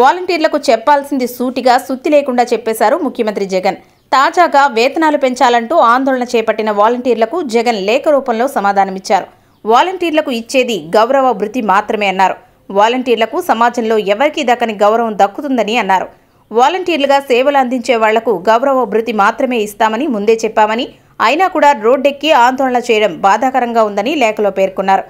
వాలంటీర్లకు చెప్పాల్సింది సూటిగా సుత్తి లేకుండా చెప్పేశారు ముఖ్యమంత్రి జగన్ తాజాగా వేతనాలు పెంచాలంటూ ఆందోళన చేపట్టిన వాలంటీర్లకు జగన్ లేఖ రూపంలో సమాధానమిచ్చారు వాలంటీర్లకు ఇచ్చేది గౌరవ వృత్తి మాత్రమే అన్నారు వాలంటీర్లకు సమాజంలో ఎవరికీ దక్కని గౌరవం దక్కుతుందని అన్నారు వాలంటీర్లుగా సేవలు అందించే వాళ్లకు గౌరవ వృత్తి మాత్రమే ఇస్తామని ముందే చెప్పామని అయినా కూడా రోడ్డెక్కి ఆందోళన చేయడం బాధాకరంగా ఉందని లేఖలో పేర్కొన్నారు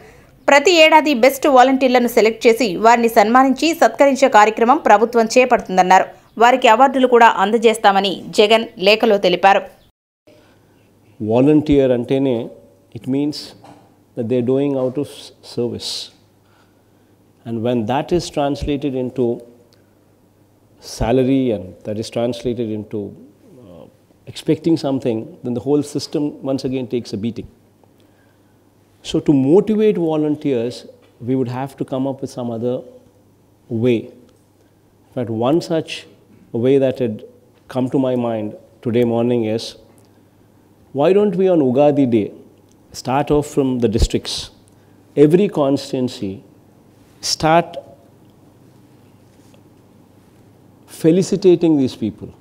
ప్రతి ఏడాది బెస్ట్ వాలంటీర్లను సెలెక్ట్ చేసి వారిని సన్మానించి సత్కరించే కార్యక్రమం ప్రభుత్వం చేపడుతుందన్నారు వారికి అవార్డులు కూడా అందజేస్తామని జగన్ లేఖలో తెలిపారు వాలంటీర్ అంటేనే it means they doing out of service and when that is translated into salary and that is translated into expecting something then the whole system once again takes a beating So to motivate volunteers, we would have to come up with some other way. But one such way that had come to my mind today morning is, why don't we on Ugadi day start off from the districts? Every constituency start felicitating these people,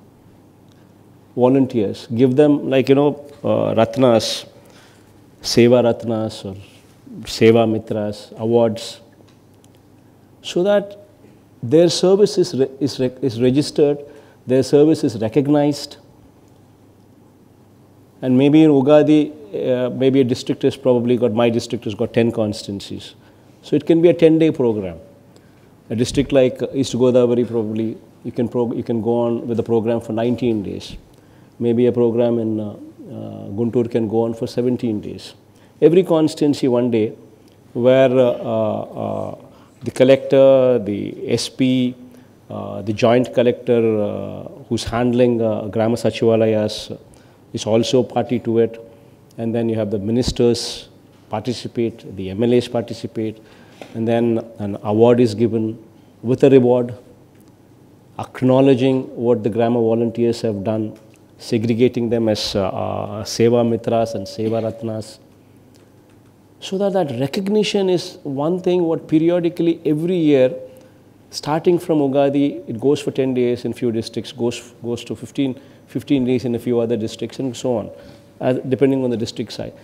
volunteers, give them like, you know, uh, ratnas, Seva Ratnas or Seva Mitras, awards, so that their service is, re is, re is registered, their service is recognized. And maybe in Ugadi, uh, maybe a district has probably got, my district has got 10 constancies. So it can be a 10 day program. A district like East Godavari probably, you can, you can go on with a program for 19 days. Maybe a program in uh, uh, Guntur can go on for 17 days. Every constituency one day where uh, uh, the collector, the SP, the joint collector who's handling Grama Sachivalayas is also party to it. And then you have the ministers participate, the MLAs participate, and then an award is given with a reward acknowledging what the grammar volunteers have done segregating them as uh, uh, Seva Mitras and Seva Ratnas. So that, that recognition is one thing what periodically every year, starting from Ugadi, it goes for 10 days in few districts, goes, goes to 15, 15 days in a few other districts and so on, depending on the district size.